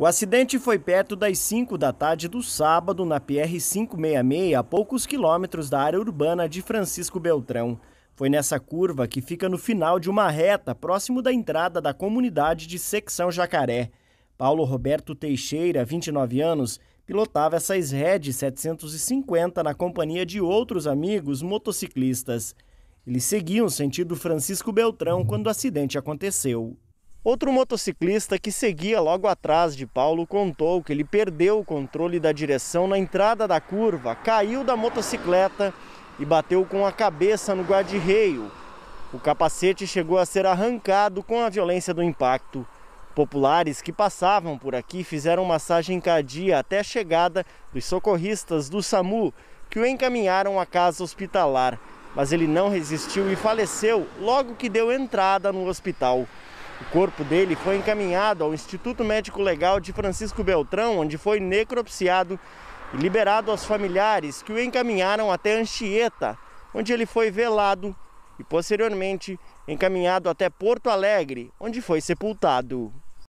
O acidente foi perto das 5 da tarde do sábado na PR-566, a poucos quilômetros da área urbana de Francisco Beltrão. Foi nessa curva que fica no final de uma reta próximo da entrada da comunidade de Secção Jacaré. Paulo Roberto Teixeira, 29 anos, pilotava essas Red 750 na companhia de outros amigos motociclistas. Eles seguiam sentido Francisco Beltrão quando o acidente aconteceu. Outro motociclista que seguia logo atrás de Paulo contou que ele perdeu o controle da direção na entrada da curva, caiu da motocicleta e bateu com a cabeça no guarda-reio. O capacete chegou a ser arrancado com a violência do impacto. Populares que passavam por aqui fizeram massagem cardíaca até a chegada dos socorristas do SAMU, que o encaminharam à casa hospitalar. Mas ele não resistiu e faleceu logo que deu entrada no hospital. O corpo dele foi encaminhado ao Instituto Médico Legal de Francisco Beltrão, onde foi necropsiado e liberado aos familiares que o encaminharam até Anchieta, onde ele foi velado e posteriormente encaminhado até Porto Alegre, onde foi sepultado.